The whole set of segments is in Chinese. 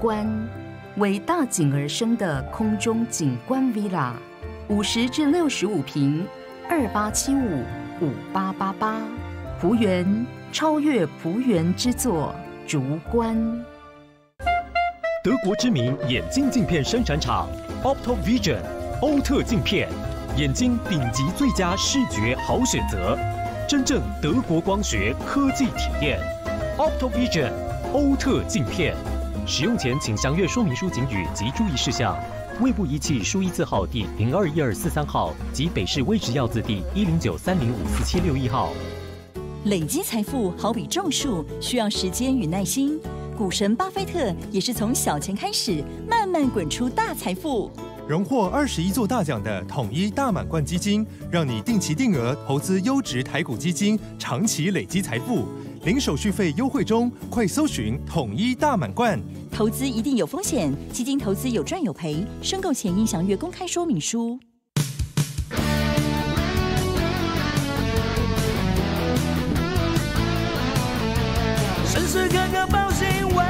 观，为大景而生的空中景观 villa，五十至六十五平，二八七五五八八八。湖园超越湖园之作，竹观。德国知名眼镜镜片生产厂，Optovision 欧特镜片，眼睛顶级最佳视觉好选择，真正德国光学科技体验，Optovision 欧特镜片。使用前请详阅说明书、警语及注意事项。卫部仪器输一字号第零二一二四三号及北市卫食药字第一零九三零五四七六一号。累积财富好比种树，需要时间与耐心。股神巴菲特也是从小钱开始，慢慢滚出大财富。荣获二十一座大奖的统一大满贯基金，让你定期定额投资优质台股基金，长期累积财富。零手续费优惠中，快搜寻统一大满贯。投资一定有风险，基金投资有赚有赔，申购前应详阅公开说明书。报新闻，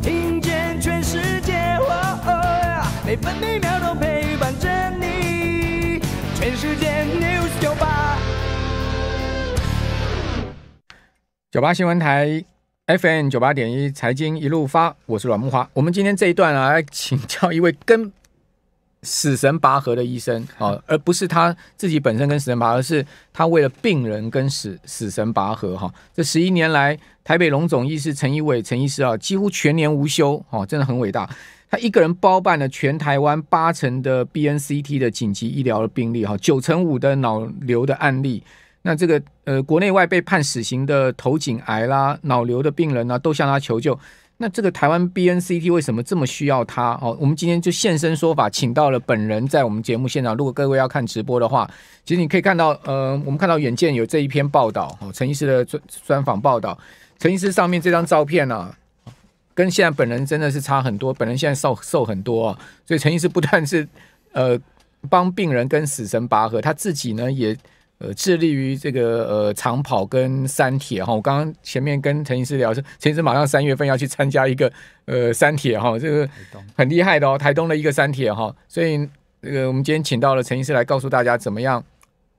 听见全世界，每分每秒都。陪。九八新闻台 FM 九八点一，财经一路发，我是阮木华。我们今天这一段啊，请教一位跟死神拔河的医生啊，而不是他自己本身跟死神拔，而是他为了病人跟死死神拔河哈。这十一年来，台北龙总医师陈一伟陈医师啊，几乎全年无休哦，真的很伟大。他一个人包办了全台湾八成的 BNCT 的紧急医疗的病例哈，九成五的脑瘤的案例。那这个呃，国内外被判死刑的头颈癌啦、脑瘤的病人呢，都向他求救。那这个台湾 B N C T 为什么这么需要他？哦，我们今天就现身说法，请到了本人在我们节目现场。如果各位要看直播的话，其实你可以看到，呃，我们看到远见有这一篇报道哦，陈医师的专专访报道。陈医师上面这张照片呢，跟现在本人真的是差很多，本人现在瘦瘦很多，所以陈医师不但是呃帮病人跟死神拔河，他自己呢也。呃，致力于这个呃长跑跟山铁哈，我刚刚前面跟陈医师聊是陈医师马上三月份要去参加一个呃山铁哈，这个很厉害的哦，台东的一个山铁哈，所以那个我们今天请到了陈医师来告诉大家怎么样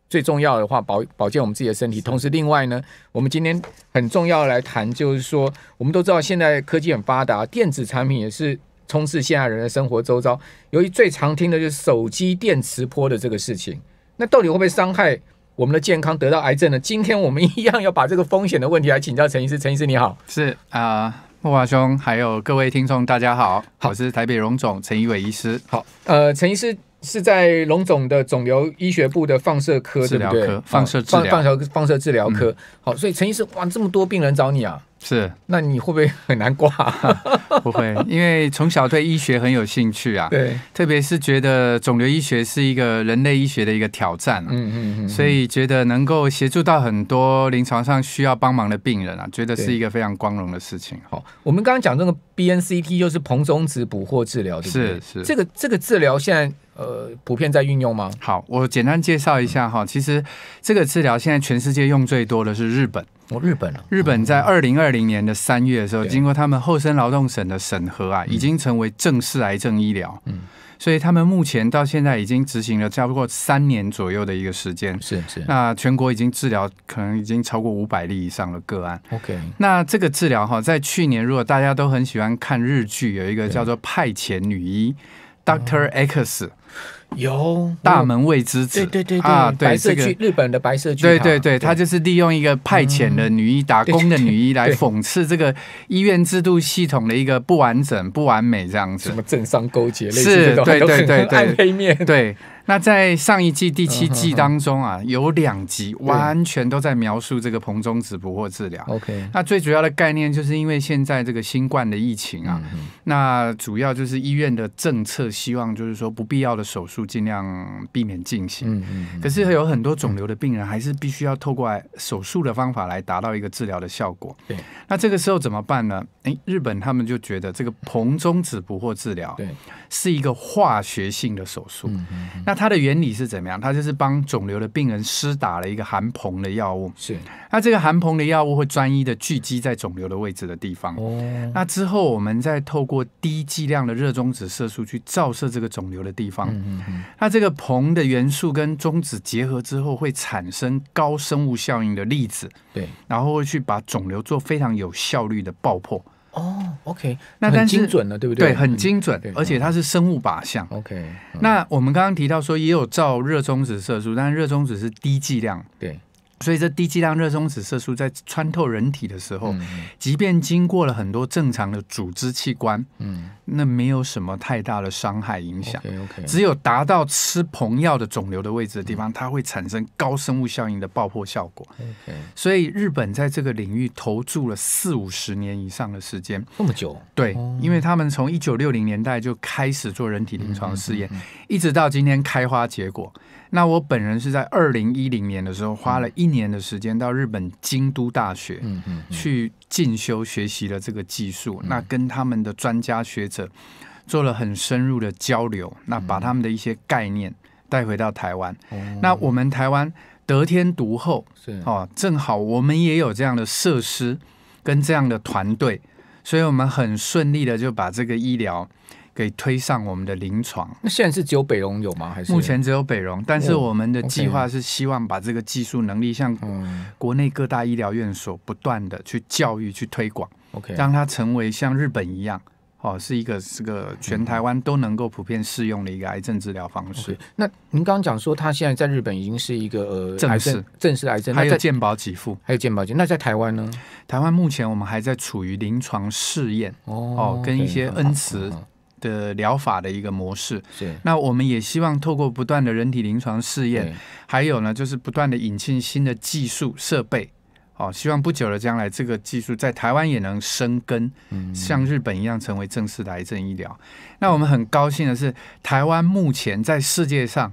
最重要的话保保健我们自己的身体，同时另外呢，我们今天很重要的来谈就是说，我们都知道现在科技很发达，电子产品也是充斥现代人的生活周遭，由于最常听的就是手机电磁波的这个事情，那到底会不会伤害？我们的健康得到癌症了，今天我们一样要把这个风险的问题来请教陈医师。陈医师你好，是啊，木华兄还有各位听众大家好，我是台北荣总陈怡伟医师。好，呃，陈医师是在荣总的肿瘤医学部的放射科治疗科，放射放放射放射治疗科。好，所以陈医师哇，这么多病人找你啊。是，那你会不会很难挂？不会，因为从小对医学很有兴趣啊。对，特别是觉得肿瘤医学是一个人类医学的一个挑战。嗯嗯嗯。所以觉得能够协助到很多临床上需要帮忙的病人啊，觉得是一个非常光荣的事情。好，我们刚刚讲这个 BNCT 就是硼中子捕获治疗，是是。这个这个治疗现在呃普遍在运用吗？好，我简单介绍一下哈。其实这个治疗现在全世界用最多的是日本。哦，日本了。日本在二零二零年的三月的时候，经过他们厚生劳动省的审核啊，已经成为正式癌症医疗。嗯，所以他们目前到现在已经执行了超过三年左右的一个时间。是是。那全国已经治疗可能已经超过五百例以上的个案。OK。那这个治疗哈，在去年如果大家都很喜欢看日剧，有一个叫做派遣女医 Doctor X。有大门未知子，对对对啊，白色剧日本的白色剧，对对对，他就是利用一个派遣的女医打工的女医来讽刺这个医院制度系统的一个不完整、不完美这样子，什么政商勾结类似，对对 对对，暗黑面。对，那在上一季第七季当中啊，有两集完全都在描述这个彭中子不获治疗。OK，那最主要的概念就是因为现在这个新冠的疫情啊，那主要就是医院的政策希望就是说不必要手术尽量避免进行，嗯嗯，可是有很多肿瘤的病人还是必须要透过手术的方法来达到一个治疗的效果。对，那这个时候怎么办呢？哎，日本他们就觉得这个硼中子捕获治疗，对，是一个化学性的手术。嗯嗯，那它的原理是怎么样？它就是帮肿瘤的病人施打了一个含硼的药物。是，那这个含硼的药物会专一的聚集在肿瘤的位置的地方。哦，那之后我们再透过低剂量的热中子射素去照射这个肿瘤的地方。嗯嗯那这个硼的元素跟中子结合之后会产生高生物效应的粒子，对，然后会去把肿瘤做非常有效率的爆破。哦，OK，那但是很精准的，对不对？对，很精准，而且它是生物靶向。OK，那我们刚刚提到说也有照热中子射素，但是热中子是低剂量，对，所以这低剂量热中子射素在穿透人体的时候，即便经过了很多正常的组织器官，嗯。那没有什么太大的伤害影响，只有达到吃膨药的肿瘤的位置的地方，它会产生高生物效应的爆破效果。所以日本在这个领域投注了四五十年以上的时间，那么久？对，因为他们从一九六零年代就开始做人体临床试验，一直到今天开花结果。那我本人是在二零一零年的时候，花了一年的时间到日本京都大学，去。进修学习了这个技术，那跟他们的专家学者做了很深入的交流，那把他们的一些概念带回到台湾。那我们台湾得天独厚，哦，正好我们也有这样的设施跟这样的团队，所以我们很顺利的就把这个医疗。给推上我们的临床，那现在是只有北荣有吗？还是目前只有北荣？但是我们的计划是希望把这个技术能力向国内各大医疗院所不断的去教育、去推广，OK，让它成为像日本一样，哦，是一个这个全台湾都能够普遍适用的一个癌症治疗方式。那您刚刚讲说，它现在在日本已经是一个呃，正式正式癌症，还有健保给付，还有健保金。那在台湾呢？台湾目前我们还在处于临床试验哦，跟一些恩慈。的疗法的一个模式，是。那我们也希望透过不断的人体临床试验，还有呢，就是不断的引进新的技术设备，哦，希望不久的将来，这个技术在台湾也能生根，嗯，像日本一样成为正式的癌症医疗。那我们很高兴的是，台湾目前在世界上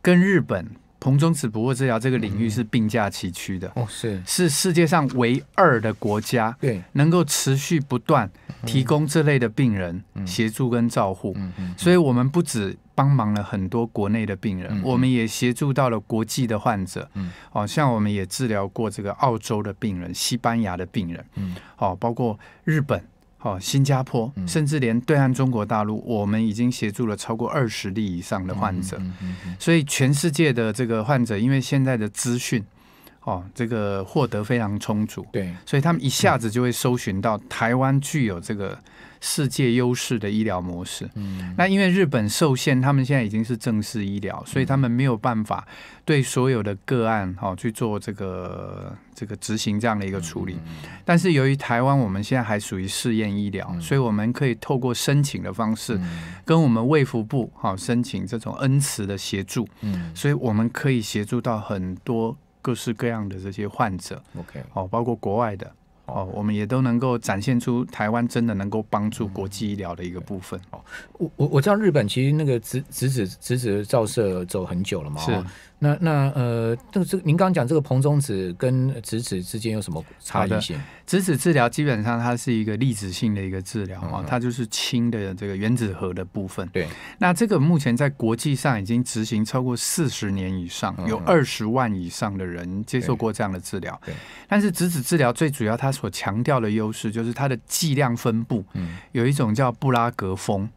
跟日本。彭中只不过治疗这个领域是并驾齐驱的哦，是是世界上唯二的国家，对，能够持续不断提供这类的病人协助跟照护，嗯嗯，所以我们不止帮忙了很多国内的病人，我们也协助到了国际的患者，嗯，哦，像我们也治疗过这个澳洲的病人、西班牙的病人，嗯，哦，包括日本。哦，新加坡，甚至连对岸中国大陆，我们已经协助了超过二十例以上的患者，所以全世界的这个患者，因为现在的资讯，哦，这个获得非常充足，对，所以他们一下子就会搜寻到台湾具有这个。世界优势的医疗模式，嗯，那因为日本受限，他们现在已经是正式医疗，所以他们没有办法对所有的个案哈去做这个这个执行这样的一个处理。但是由于台湾我们现在还属于试验医疗，所以我们可以透过申请的方式跟我们卫福部哈申请这种恩慈的协助，所以我们可以协助到很多各式各样的这些患者。OK，哦，包括国外的。哦，我们也都能够展现出台湾真的能够帮助国际医疗的一个部分哦。我我我知道日本其实那个直直子直子照射走很久了嘛。是。那那呃，这个您刚刚讲这个硼中子跟直指之间有什么差异性？直指治疗基本上它是一个粒子性的一个治疗啊，它就是氢的这个原子核的部分。对，那这个目前在国际上已经执行超过四十年以上，有二十万以上的人接受过这样的治疗。对，但是直指治疗最主要它所强调的优势就是它的剂量分布，有一种叫布拉格峰。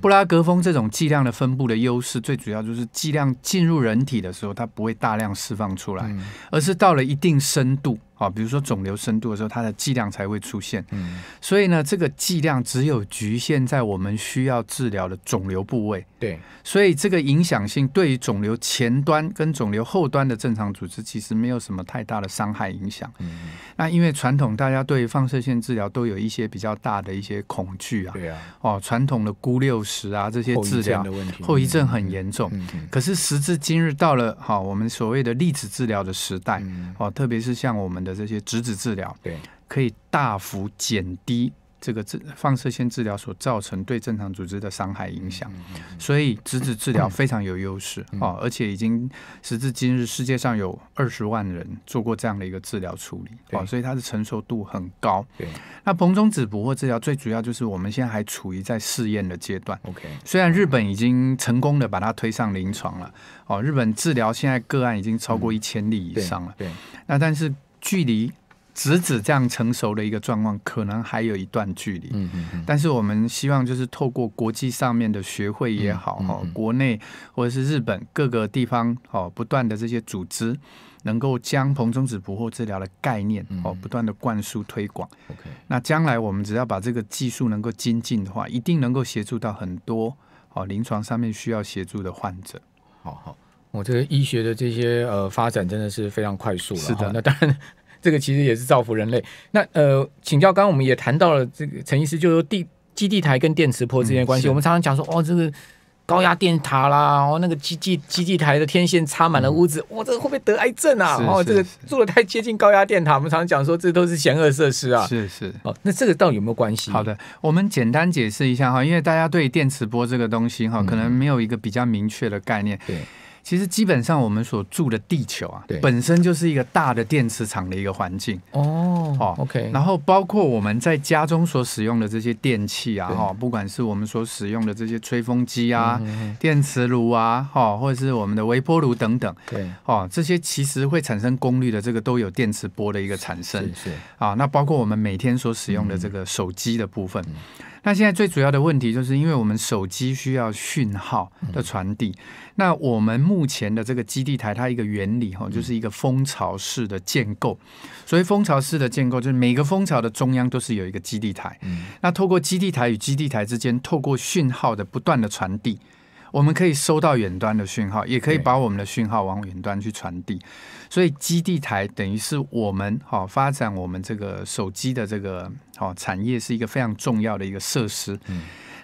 布拉格峰这种剂量的分布的优势，最主要就是剂量进入人体的时候。它不会大量释放出来，而是到了一定深度。啊，比如说肿瘤深度的时候，它的剂量才会出现。嗯，所以呢，这个剂量只有局限在我们需要治疗的肿瘤部位。对，所以这个影响性对于肿瘤前端跟肿瘤后端的正常组织其实没有什么太大的伤害影响。嗯，那因为传统大家对放射线治疗都有一些比较大的一些恐惧啊。对啊。哦，传统的钴六十啊这些治疗的问题，后遗症很严重。嗯嗯。可是时至今日，到了哈我们所谓的粒子治疗的时代，哦，特别是像我们。的这些直子治疗，对可以大幅减低这个治放射线治疗所造成对正常组织的伤害影响，所以直子治疗 非常有优势哦，而且已经时至今日，世界上有二十万人做过这样的一个治疗处理哦，所以它的成熟度很高。对，那硼中子捕获治疗最主要就是我们现在还处于在试验的阶段。OK，虽然日本已经成功的把它推上临床了哦，日本治疗现在个案已经超过一千例以上了。对，那但是。距离直子这样成熟的一个状况，可能还有一段距离。嗯嗯但是我们希望，就是透过国际上面的学会也好，哈，国内或者是日本各个地方哦，不断的这些组织，能够将硼中子捕获治疗的概念哦，不断的灌输推广。OK。那将来我们只要把这个技术能够精进的话，一定能够协助到很多哦临床上面需要协助的患者。好好。我这个医学的这些呃发展真的是非常快速了。是的，那当然，这个其实也是造福人类。那呃，请教刚我们也谈到了这个陈医师就说地基地台跟电磁波之间的关系。我们常常讲说，哦，这个高压电塔啦，哦，那个基基基地台的天线插满了屋子，哇，这个会不会得癌症啊？哦，这个做的太接近高压电塔，我们常常讲说这都是险恶设施啊。是是哦，那这个到底有没有关系？好的，我们简单解释一下哈，因为大家对电磁波这个东西哈，可能没有一个比较明确的概念。对。其实基本上，我们所住的地球啊，本身就是一个大的电磁场的一个环境。哦，OK。然后包括我们在家中所使用的这些电器啊，哈，不管是我们所使用的这些吹风机啊、电磁炉啊，哈，或者是我们的微波炉等等，对，哦，这些其实会产生功率的，这个都有电磁波的一个产生。是啊，那包括我们每天所使用的这个手机的部分。那现在最主要的问题就是，因为我们手机需要讯号的传递，那我们目前的这个基地台，它一个原理哈，就是一个蜂巢式的建构，所以蜂巢式的建构就是每个蜂巢的中央都是有一个基地台，那透过基地台与基地台之间，透过讯号的不断的传递。我们可以收到远端的讯号，也可以把我们的讯号往远端去传递。所以基地台等于是我们哈发展我们这个手机的这个好产业，是一个非常重要的一个设施。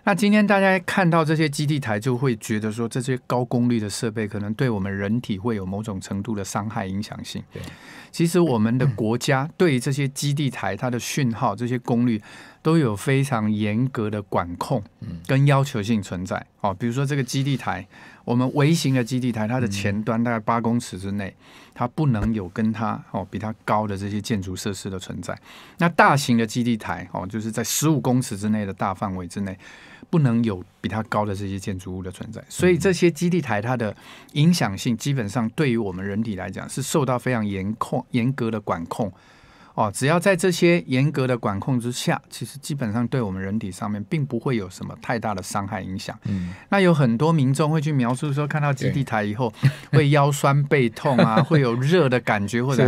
那今天大家看到这些基地台，就会觉得说这些高功率的设备可能对我们人体会有某种程度的伤害影响性。其实我们的国家对于这些基地台它的讯号这些功率。都有非常严格的管控跟要求性存在哦，比如说这个基地台，我们微型的基地台，它的前端大概八公尺之内，它不能有跟它哦比它高的这些建筑设施的存在。那大型的基地台哦，就是在十五公尺之内的大范围之内，不能有比它高的这些建筑物的存在。所以这些基地台它的影响性，基本上对于我们人体来讲，是受到非常严控、严格的管控。哦，只要在这些严格的管控之下，其实基本上对我们人体上面并不会有什么太大的伤害影响。嗯，那有很多民众会去描述说，看到基地台以后会腰酸背痛啊，会有热的感觉，或者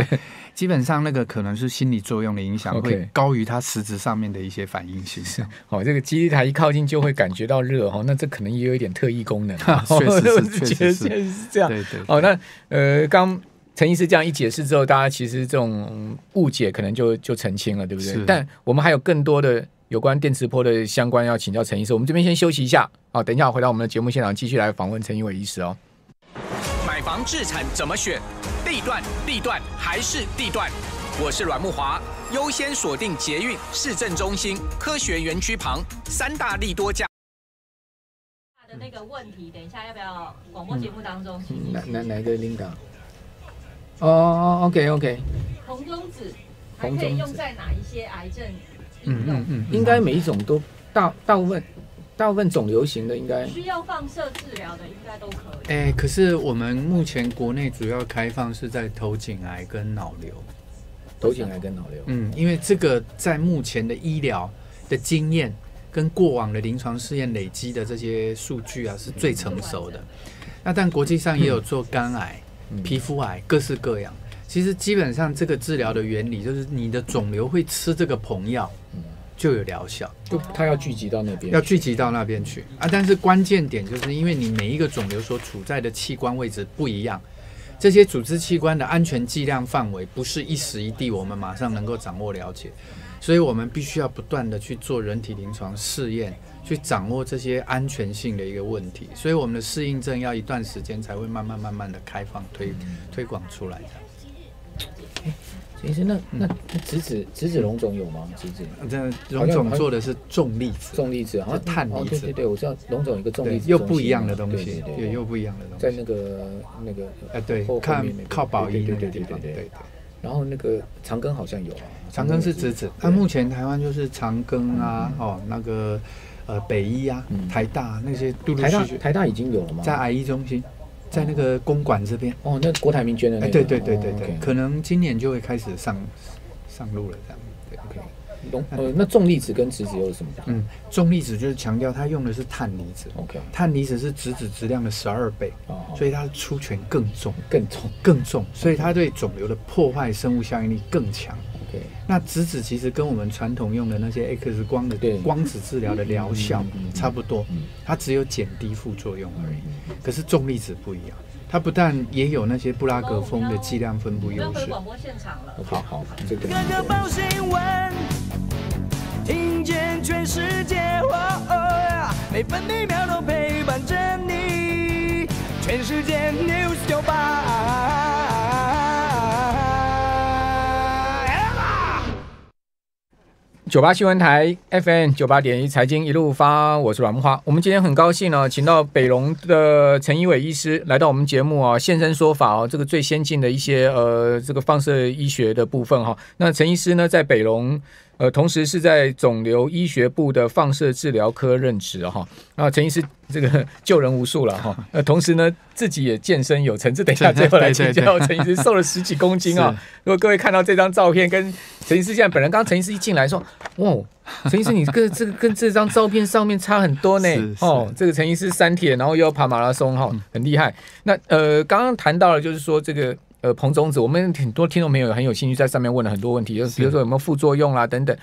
基本上那个可能是心理作用的影响，会高于它实质上面的一些反应形式。哦，这个基地台一靠近就会感觉到热哦，那这可能也有一点特异功能。确实是，确实是这样。对对。哦，那呃刚。陈医师这样一解释之后，大家其实这种误解可能就就澄清了，对不对？但我们还有更多的有关电磁波的相关要请教陈医师。我们这边先休息一下，好，等一下回到我们的节目现场继续来访问陈英伟医师哦。买房置产怎么选？地段，地段还是地段？我是阮木华，优先锁定捷运市政中心科学园区旁三大利多价。他的那个问题，等一下要不要广播节目当中？哪哪哪个领导？哦哦，OK OK。红中子还可以用在哪一些癌症？嗯嗯嗯，应该每一种都大大部分大部分肿瘤型的应该需要放射治疗的应该都可以。哎，可是我们目前国内主要开放是在头颈癌跟脑瘤，头颈癌跟脑瘤。嗯，因为这个在目前的医疗的经验跟过往的临床试验累积的这些数据啊，是最成熟的。那但国际上也有做肝癌。皮肤癌各式各样，其实基本上这个治疗的原理就是你的肿瘤会吃这个硼药，就有疗效。就它要聚集到那边，要聚集到那边去啊！但是关键点就是因为你每一个肿瘤所处在的器官位置不一样，这些组织器官的安全剂量范围不是一时一地我们马上能够掌握了解，所以我们必须要不断的去做人体临床试验。去掌握这些安全性的一个问题，所以我们的适应症要一段时间才会慢慢慢慢的开放推推广出来的。其实那那那直子直子龙总有吗？直子龙总做的是重粒子，重粒子好像碳粒子。对对我知道龙总有个重粒子，又不一样的东西，对，又不一样的东西。在那个那个哎对，看靠保仪那个地方，对对。然后那个长庚好像有啊，长庚是直子。那目前台湾就是长庚啊，哦那个。呃，北医啊，台大那些陆陆续续，台大已经有了吗？在癌医中心，在那个公馆这边。哦，那郭台铭捐的那个。对对对对对，可能今年就会开始上上路了，这样。对，OK。呃，那重粒子跟质子有什么？嗯，重粒子就是强调它用的是碳离子，OK，碳离子是质子质量的十二倍，所以它的出拳更重、更重、更重，所以它对肿瘤的破坏生物效应力更强。那质子其实跟我们传统用的那些 X 光的光子治疗的疗效差不多，它只有减低副作用而已。可是重粒子不一样，它不但也有那些布拉格峰的剂量分布优势。好好，这个。听见全全世世界，界。每每分秒都陪伴着你，九八新闻台，FN 九八点一财经一路发，我是阮木花。我们今天很高兴呢，请到北龙的陈一伟医师来到我们节目啊，现身说法哦。这个最先进的一些呃，这个放射医学的部分哈。那陈医师呢，在北龙。呃，同时是在肿瘤医学部的放射治疗科任职哈，那陈医师这个 救人无数了哈，呃，同时呢自己也健身有成。这等一下最后来请教陈医师，瘦了十几公斤啊，如果各位看到这张照片跟陈医师现在本人，刚刚陈医师一进来说，哇、哦，陈医师你跟这个跟这张照片上面差很多呢，哦，这个陈医师山铁然后又要跑马拉松哈，很厉害，那呃刚刚谈到了就是说这个。呃，彭总子，我们很多听众朋友很有兴趣，在上面问了很多问题，就是比如说有没有副作用啦等等。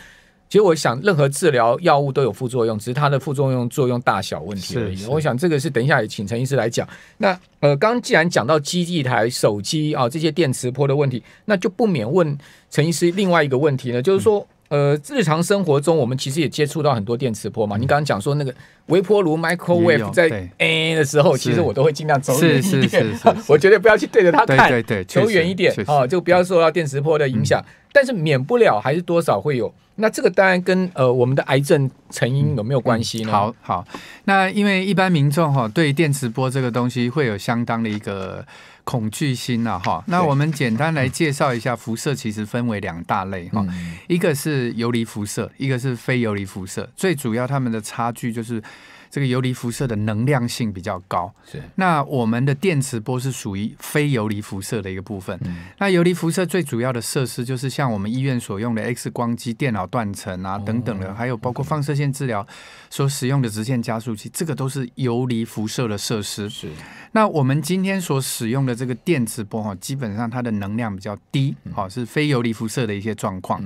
其实我想，任何治疗药物都有副作用，只是它的副作用作用大小问题而已。我想这个是等一下也请陈医师来讲。那呃，刚既然讲到基地台、手机啊这些电磁波的问题，那就不免问陈医师另外一个问题呢，就是说，呃，日常生活中我们其实也接触到很多电磁波嘛。你刚刚讲说那个。微波炉 （microwave） 在 A 的时候，其实我都会尽量走远一点，我绝对不要去对着它看，走远一点啊，就不要受到电磁波的影响。但是免不了还是多少会有。那这个当然跟呃我们的癌症成因有没有关系呢？好好，那因为一般民众哈对电磁波这个东西会有相当的一个恐惧心呐哈。那我们简单来介绍一下，辐射其实分为两大类哈，一个是游离辐射，一个是非游离辐射。最主要它们的差距就是。这个游离辐射的能量性比较高，是。那我们的电磁波是属于非游离辐射的一个部分。那游离辐射最主要的设施就是像我们医院所用的 X 光机、电脑断层啊等等的，还有包括放射线治疗所使用的直线加速器，这个都是游离辐射的设施。是。那我们今天所使用的这个电磁波哈，基本上它的能量比较低，好是非游离辐射的一些状况。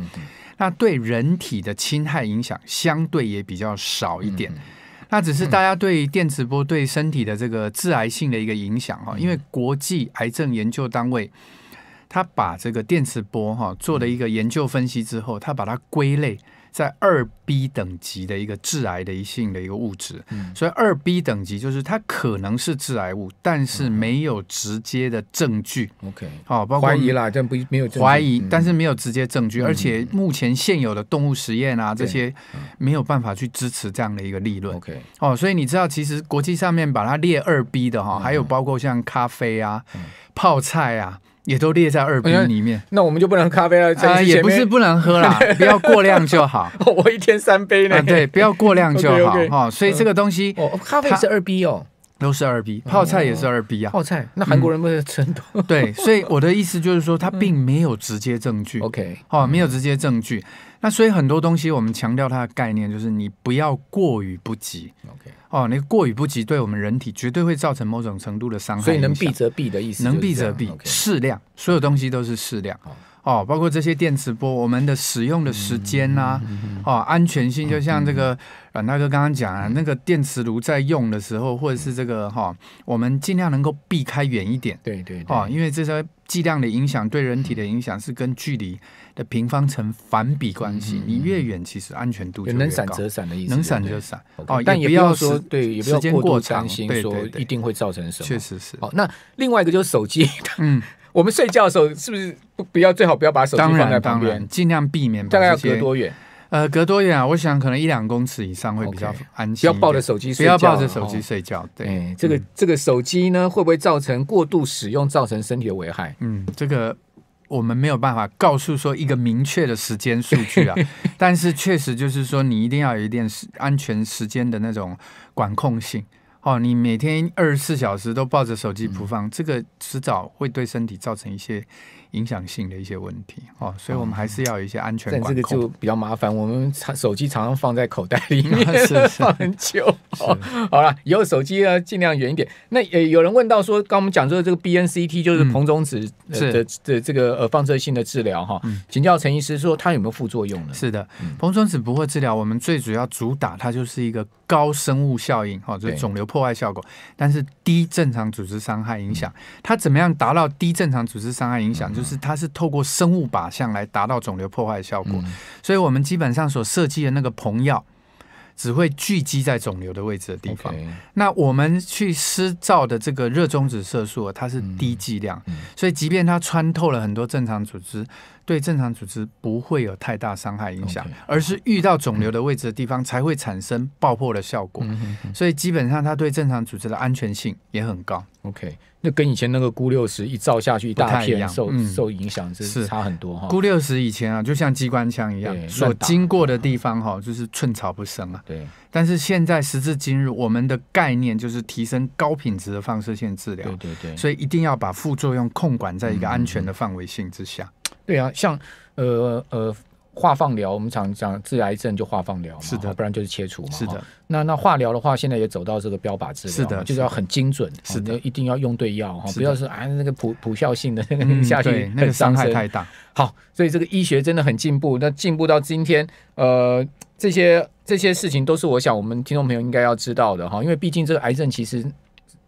那对人体的侵害影响相对也比较少一点。那只是大家对电磁波对身体的这个致癌性的一个影响哈，因为国际癌症研究单位。他把这个电磁波哈做了一个研究分析之后，他把它归类在二 B 等级的一个致癌的一性的一个物质。嗯，所以二 B 等级就是它可能是致癌物，但是没有直接的证据。OK，哦，怀疑啦，但不没有怀疑，但是没有直接证据，而且目前现有的动物实验啊这些没有办法去支持这样的一个理论。OK，哦，所以你知道，其实国际上面把它列二 B 的哈，还有包括像咖啡啊、泡菜啊。也都列在二 B 里面，那我们就不能咖啡了。啊，也不是不能喝啦，不要过量就好。我一天三杯呢。对，不要过量就好。哈，所以这个东西，咖啡是二 B 哦。都是二逼，泡菜也是二逼啊！泡菜，那韩国人不是很多。对，所以我的意思就是说，他并没有直接证据。OK，哦，没有直接证据。那所以很多东西，我们强调它的概念就是，你不要过于不及。OK，哦，你过于不及，对我们人体绝对会造成某种程度的伤害。所以能避则避的意思，能避则避，适量，所有东西都是适量。哦，包括这些电磁波，我们的使用的时间呐，哦，安全性就像这个阮大哥刚刚讲啊，那个电磁炉在用的时候，或者是这个哈，我们尽量能够避开远一点。对对。哦，因为这些剂量的影响对人体的影响是跟距离的平方成反比关系，你越远其实安全度就越高。能闪则散的意思。能散就闪，哦，但也不要说对，也不要过长，对对对，一定会造成什么？确实是。哦，那另外一个就是手机，嗯。我们睡觉的时候，是不是不要最好不要把手机放在旁边，尽量避免。大概要隔多远？呃，隔多远啊？我想可能一两公尺以上会比较安心。不要抱着手机睡觉不要抱着手机睡觉。对，这个这个手机呢，会不会造成过度使用，造成身体的危害？嗯，这个我们没有办法告诉说一个明确的时间数据啊。但是确实就是说，你一定要有一点安全时间的那种管控性。哦，你每天二十四小时都抱着手机不放，这个迟早会对身体造成一些。影响性的一些问题哦，所以我们还是要有一些安全。在这个就比较麻烦，我们手机常常放在口袋里面 放很久。好了，以后手机要尽量远一点。那有人问到说，刚我们讲说这个 B N C T 就是硼中子的的这个呃放射性的治疗哈，请教陈医师说它有没有副作用呢？是的，硼中子不会治疗，我们最主要主打它就是一个高生物效应哈，就是肿瘤破坏效果，但是低正常组织伤害影响。它怎么样达到低正常组织伤害影响？就是，它是透过生物靶向来达到肿瘤破坏效果，所以我们基本上所设计的那个硼药只会聚集在肿瘤的位置的地方。那我们去施造的这个热中子色素，它是低剂量，所以即便它穿透了很多正常组织。对正常组织不会有太大伤害影响，而是遇到肿瘤的位置的地方才会产生爆破的效果。所以基本上它对正常组织的安全性也很高。OK，那跟以前那个钴六十一照下去一大片受受影响是差很多哈。钴六十以前啊，就像机关枪一样，所经过的地方哈就是寸草不生啊。对，但是现在时至今日，我们的概念就是提升高品质的放射线治疗。对对对，所以一定要把副作用控管在一个安全的范围性之下。对啊，像呃呃化放疗，我们常讲治癌症就化放疗，是的，不然就是切除嘛，是的。那那化疗的话，现在也走到这个标靶治疗，是的，就是要很精准，是的，一定要用对药哈，不要是啊那个普普效性的那个下去，那个伤害太大。好，所以这个医学真的很进步。那进步到今天，呃，这些这些事情都是我想我们听众朋友应该要知道的哈，因为毕竟这个癌症其实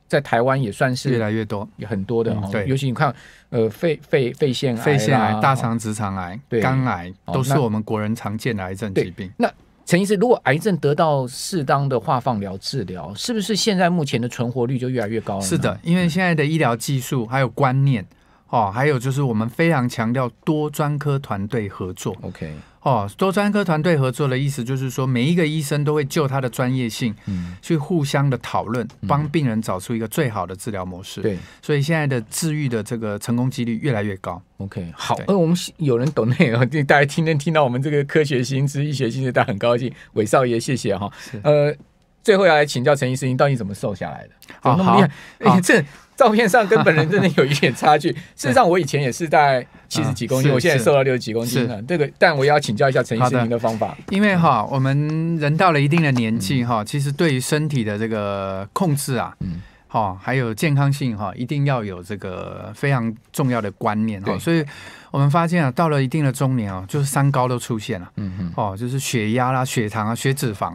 在台湾也算是越来越多，也很多的哈，尤其你看。呃，肺肺肺腺癌、肺腺癌、大肠直肠癌、肝癌，都是我们国人常见的癌症疾病。那陈医师，如果癌症得到适当的化放疗治疗，是不是现在目前的存活率就越来越高了？是的，因为现在的医疗技术还有观念，哦，还有就是我们非常强调多专科团队合作。OK。哦，多专科团队合作的意思就是说，每一个医生都会就他的专业性，嗯，去互相的讨论，帮病人找出一个最好的治疗模式。对，所以现在的治愈的这个成功几率越来越高。OK，好。呃，我们有人懂那个，就 大家今天听到我们这个科学新知、医学新知，大家很高兴。韦少爷，谢谢哈。呃。最后要来请教陈医诗您到底怎么瘦下来的？好那么厉害？这照片上跟本人真的有一点差距。事实上，我以前也是在 七十几公斤，我现在瘦到六十几公斤了。这个，但我也要请教一下陈医诗您的方法，因为哈，我们人到了一定的年纪哈，其实对于身体的这个控制啊，嗯。哦，还有健康性哈，一定要有这个非常重要的观念哈，所以我们发现啊，到了一定的中年啊，就是三高都出现了，嗯哼，哦，就是血压啦、血糖啊、血脂肪，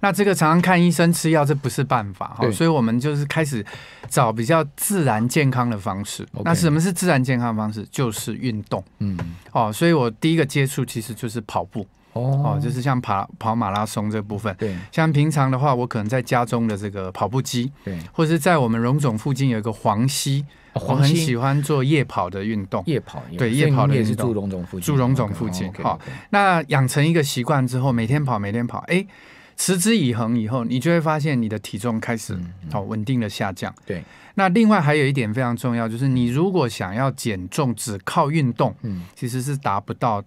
那这个常常看医生吃药这不是办法，哈。所以我们就是开始找比较自然健康的方式。那什么是自然健康方式？就是运动，嗯，哦，所以我第一个接触其实就是跑步。哦，就是像跑跑马拉松这部分。对，像平常的话，我可能在家中的这个跑步机，对，或者是在我们荣总附近有一个黄溪，我很喜欢做夜跑的运动。夜跑，对，夜跑的运动。荣总附近，住荣总附近。好，那养成一个习惯之后，每天跑，每天跑，哎，持之以恒以后，你就会发现你的体重开始哦稳定的下降。对。那另外还有一点非常重要，就是你如果想要减重，只靠运动，嗯，其实是达不到。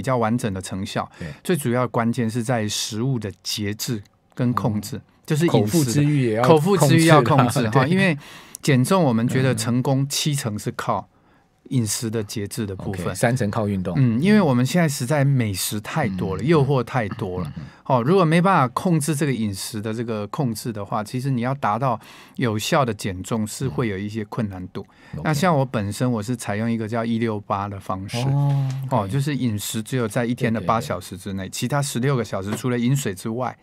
比较完整的成效，最主要关键是在食物的节制跟控制，就是口腹之欲也要口腹之欲要控制 哈。因为减重，我们觉得成功七成是靠。饮食的节制的部分，三层靠运动。嗯，因为我们现在实在美食太多了，诱惑太多了。哦，如果没办法控制这个饮食的这个控制的话，其实你要达到有效的减重是会有一些困难度。那像我本身，我是采用一个叫一六八的方式，哦，就是饮食只有在一天的八小时之内，其他十六个小时除了饮水之外。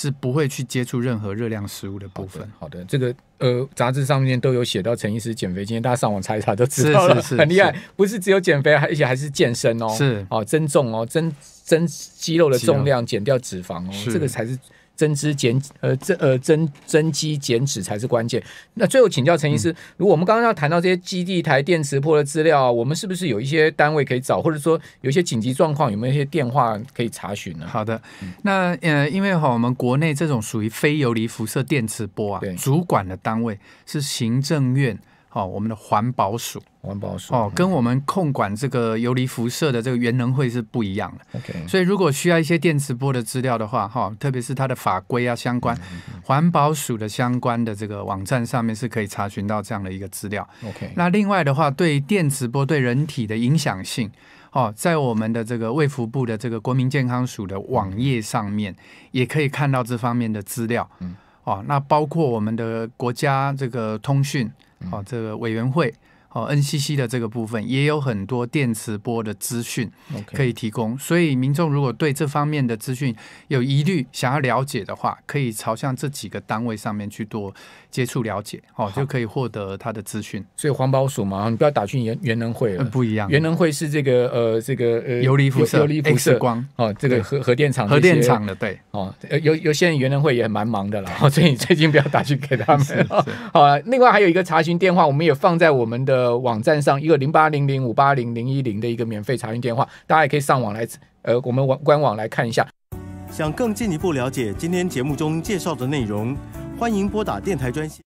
是不会去接触任何热量食物的部分。好的，这个呃，杂志上面都有写到陈医师减肥，今天大家上网查一查就知道了，很厉害。不是只有减肥，而且还是健身哦，是哦，增重哦，增增肌肉的重量，减掉脂肪哦，这个才是。增殖减呃增呃增增肌减脂才是关键。那最后请教陈医师，如果我们刚刚要谈到这些基地台电磁波的资料，我们是不是有一些单位可以找，或者说有一些紧急状况，有没有一些电话可以查询呢？好的，那呃，因为哈，我们国内这种属于非游离辐射电磁波啊，主管的单位是行政院。哦，我们的环保署，环保署哦，跟我们控管这个游离辐射的这个原能会是不一样的。OK，所以如果需要一些电磁波的资料的话，哈，特别是它的法规啊相关，环保署的相关的这个网站上面是可以查询到这样的一个资料。OK，那另外的话，对电磁波对人体的影响性，哦，在我们的这个卫福部的这个国民健康署的网页上面，也可以看到这方面的资料。嗯，哦，那包括我们的国家这个通讯。好，这个委员会。哦，NCC 的这个部分也有很多电磁波的资讯可以提供，所以民众如果对这方面的资讯有疑虑，想要了解的话，可以朝向这几个单位上面去做接触了解，哦，就可以获得他的资讯。所以环保署嘛，你不要打去原原能会了，不一样，原能会是这个呃，这个呃，游离辐射、游离辐射光哦，这个核核电厂、核电厂的对哦，有有些人原能会也蛮忙的啦，所以你最近不要打去给他们。好，另外还有一个查询电话，我们也放在我们的。呃，网站上一个零八零零五八零零一零的一个免费查询电话，大家也可以上网来，呃，我们网官网来看一下。想更进一步了解今天节目中介绍的内容，欢迎拨打电台专线。